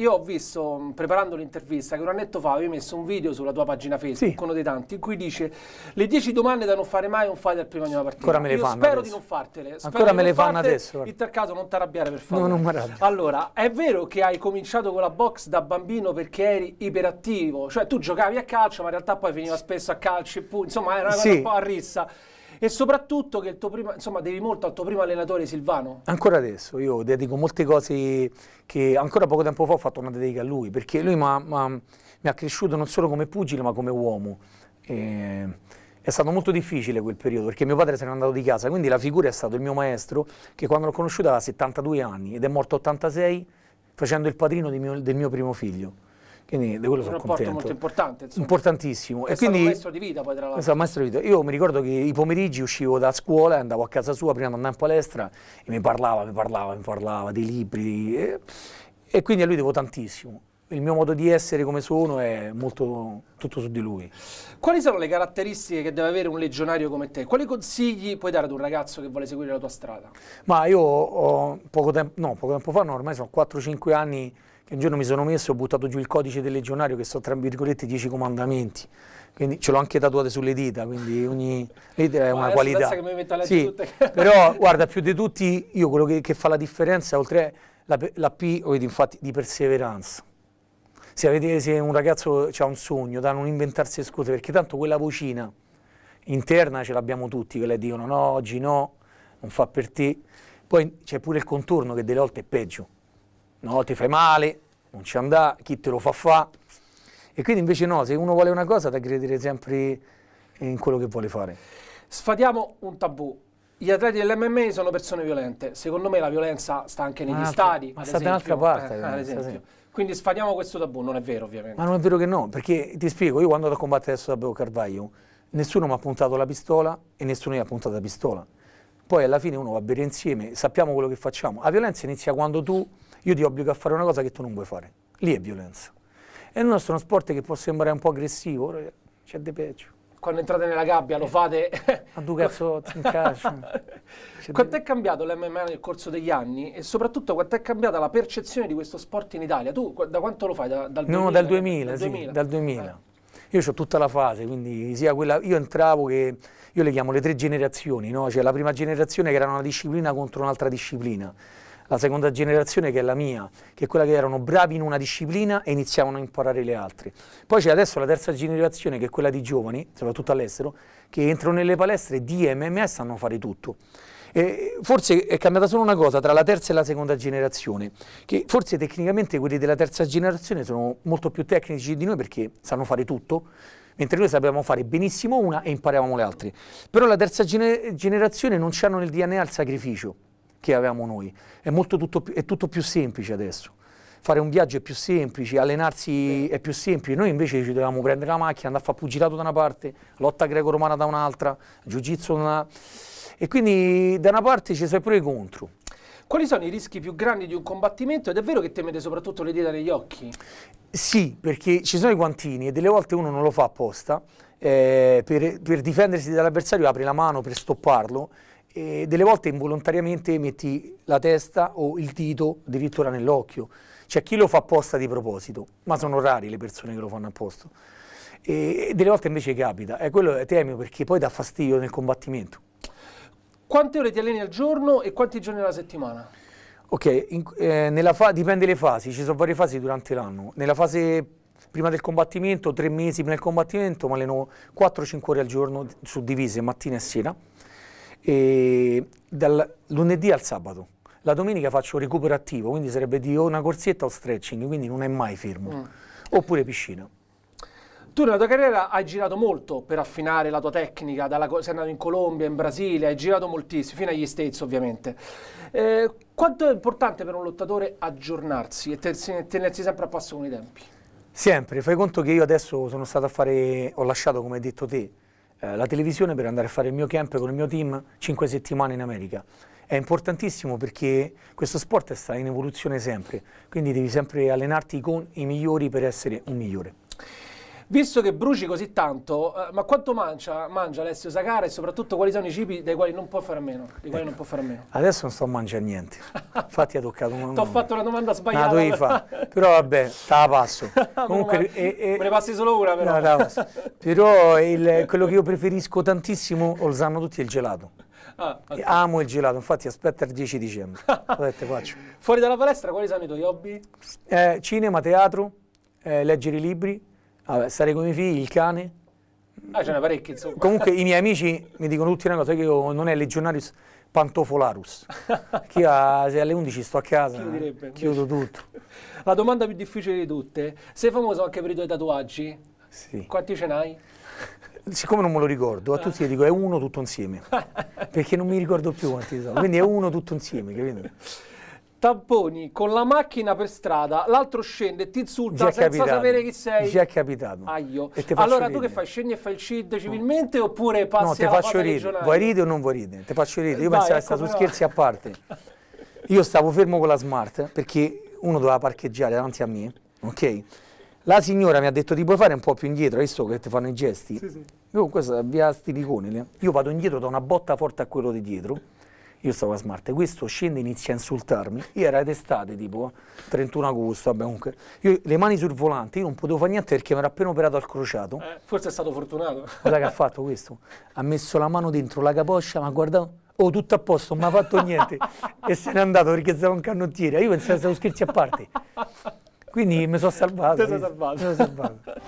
io ho visto, mm, preparando l'intervista, che un annetto fa avevi messo un video sulla tua pagina Facebook, sì. uno dei tanti, in cui dice le 10 domande da non fare mai un fighter prima di una partita. Ancora me le io fanno spero adesso. di non fartele. Ancora me le fanno fartele. adesso. In tal caso non ti arrabbiare per favore. No, non Allora, è vero che hai cominciato con la box da bambino perché eri iperattivo, cioè tu giocavi a calcio ma in realtà poi finiva spesso a calcio e punti, insomma era una sì. un po' a rissa e soprattutto che il tuo primo, insomma, devi molto al tuo primo allenatore Silvano. Ancora adesso, io dedico molte cose che ancora poco tempo fa ho fatto una dedica a lui, perché lui mi ha cresciuto non solo come pugile ma come uomo. E, è stato molto difficile quel periodo perché mio padre se n'è andato di casa, quindi la figura è stato il mio maestro che quando l'ho conosciuto aveva 72 anni ed è morto 86 facendo il padrino mio, del mio primo figlio. Quindi di quello sono contento. Un rapporto molto importante. Insomma. Importantissimo. È e quindi, un maestro di vita poi tra l'altro. maestro di vita. Io mi ricordo che i pomeriggi uscivo da scuola e andavo a casa sua prima di andare in palestra e mi parlava, mi parlava, mi parlava dei libri e, e quindi a lui devo tantissimo il mio modo di essere come sono è molto tutto su di lui. Quali sono le caratteristiche che deve avere un legionario come te? Quali consigli puoi dare ad un ragazzo che vuole seguire la tua strada? Ma io ho poco tempo, no, poco tempo fa, no, ormai sono 4-5 anni che un giorno mi sono messo e ho buttato giù il codice del legionario che sono tra virgolette 10 comandamenti. Quindi ce l'ho anche tatuate sulle dita, quindi ogni dita è una qualità. Che mi metto a sì, tutte. però guarda, più di tutti io quello che, che fa la differenza, oltre la P, infatti, di perseveranza se, avete, se un ragazzo ha un sogno da non inventarsi scuse, perché tanto quella vocina interna ce l'abbiamo tutti, quella che dicono no, oggi no, non fa per te. Poi c'è pure il contorno che delle volte è peggio. No, ti fai male, non ci andrà, chi te lo fa fa. E quindi invece no, se uno vuole una cosa da credere sempre in quello che vuole fare. Sfatiamo un tabù. Gli atleti dell'MMA sono persone violente. Secondo me la violenza sta anche negli ah, stadi. Ma sta da un'altra parte. Eh, ad eh, esempio. Quindi sfadiamo questo tabù, non è vero ovviamente. Ma non è vero che no, perché ti spiego, io quando vado a combattere adesso da Beo Carvaglio, nessuno mi ha puntato la pistola e nessuno gli ha puntato la pistola. Poi alla fine uno va a bere insieme, sappiamo quello che facciamo. La violenza inizia quando tu, io ti obbligo a fare una cosa che tu non vuoi fare. Lì è violenza. E il nostro è uno sport che può sembrare un po' aggressivo, c'è di peggio quando entrate nella gabbia lo eh. fate... A due cazzo in calcio. quanto è cambiato l'MMA nel corso degli anni e soprattutto quanto è cambiata la percezione di questo sport in Italia? Tu da quanto lo fai? Da, dal 2000? No, dal 2000, dal 2000. Sì, dal 2000. Eh. Io ho tutta la fase, quindi sia quella, io entravo che, io le chiamo le tre generazioni, no? cioè la prima generazione che era una disciplina contro un'altra disciplina la seconda generazione che è la mia, che è quella che erano bravi in una disciplina e iniziavano a imparare le altre. Poi c'è adesso la terza generazione che è quella di giovani, soprattutto all'estero, che entrano nelle palestre di MMA e sanno fare tutto. Eh, forse è cambiata solo una cosa tra la terza e la seconda generazione, che forse tecnicamente quelli della terza generazione sono molto più tecnici di noi perché sanno fare tutto, mentre noi sapevamo fare benissimo una e imparavamo le altre. Però la terza gener generazione non c'hanno nel DNA il sacrificio che avevamo noi. È, tutto, è tutto più semplice adesso fare un viaggio è più semplice, allenarsi è più semplice, noi invece ci dovevamo prendere la macchina, andare a fare pugilato da una parte, lotta greco-romana da un'altra, jiu-jitsu da una... E quindi da una parte ci sei pure contro. Quali sono i rischi più grandi di un combattimento? Ed è vero che temete soprattutto le dita negli occhi? Sì, perché ci sono i guantini e delle volte uno non lo fa apposta, eh, per, per difendersi dall'avversario apre la mano per stopparlo e delle volte involontariamente metti la testa o il dito addirittura nell'occhio. C'è cioè, chi lo fa apposta di proposito, ma sono rari le persone che lo fanno apposta. E delle volte invece capita, e eh, quello è temio perché poi dà fastidio nel combattimento. Quante ore ti alleni al giorno e quanti giorni alla settimana? Ok, in, eh, dipende dalle fasi, ci sono varie fasi durante l'anno. Nella fase prima del combattimento, tre mesi prima del combattimento, mi alleno 4-5 ore al giorno suddivise mattina e sera e dal lunedì al sabato. La domenica faccio recupero attivo, quindi sarebbe di o una corsetta o stretching, quindi non è mai fermo. Mm. Oppure piscina. Tu nella tua carriera hai girato molto per affinare la tua tecnica, dalla, sei andato in Colombia, in Brasile, hai girato moltissimo, fino agli States ovviamente. Eh, quanto è importante per un lottatore aggiornarsi e tenersi sempre a passo con i tempi? Sempre, fai conto che io adesso sono stato a fare, ho lasciato come hai detto te, eh, la televisione per andare a fare il mio camp con il mio team 5 settimane in America. È importantissimo perché questo sport sta in evoluzione sempre, quindi devi sempre allenarti con i migliori per essere un migliore. Visto che bruci così tanto, eh, ma quanto mangia, mangia Alessio Sacara e soprattutto quali sono i cibi dei quali non può fare a meno? Ecco. Non fare a meno? Adesso non sto mangiando niente, infatti ha toccato un... Ti ho fatto una domanda sbagliata. No, fa. però vabbè, te la passo. Comunque, ma, eh, eh, me ne passi solo una però. No, passo. però il, quello che io preferisco tantissimo, lo sanno tutti, è il gelato. Ah, okay. Amo il gelato, infatti aspetta il 10 dicembre. detto, Fuori dalla palestra quali sono i tuoi hobby? Eh, cinema, teatro, eh, leggere i libri Vabbè, stare con i figli, il cane. Ah, ce n'è parecchi, insomma. Comunque i miei amici mi dicono tutti una cosa, che io non è legionarius, pantofolarus. che a, se alle 11 sto a casa, chiudo tutto. La domanda più difficile di tutte, sei famoso anche per i tuoi tatuaggi? Sì. Quanti ce n'hai? Siccome non me lo ricordo, a ah. tutti ti dico è uno tutto insieme, perché non mi ricordo più quanti sono, quindi è uno tutto insieme, capito? tamponi con la macchina per strada, l'altro scende e ti insulta senza capitato, sapere chi sei. Già è capitato. Aio. Allora ridere. tu che fai? Scendi e fai il CID civilmente no. oppure passi No, ti faccio ridere. Regionale. Vuoi ridere o non vuoi ridere? Ti faccio ridere. Io Vai, pensavo ecco, su no. scherzi a parte. Io stavo fermo con la Smart perché uno doveva parcheggiare davanti a me, ok? La signora mi ha detto ti puoi fare un po' più indietro, hai visto che ti fanno i gesti? Sì, sì. Io con questa via Stilicone, io vado indietro da una botta forte a quello di dietro io stavo a Smarte, questo scende e inizia a insultarmi, io era d'estate tipo 31 agosto, vabbè comunque, io le mani sul volante, io non potevo fare niente perché mi ero appena operato al crociato. Eh, forse è stato fortunato. Guarda che ha fatto questo, ha messo la mano dentro la capoccia, ma guardato, oh tutto a posto, non mi ha fatto niente e se n'è andato perché stavo un canottiere, io pensavo che stavo scherzi a parte. Quindi mi sono salvato. Mi sono salvato.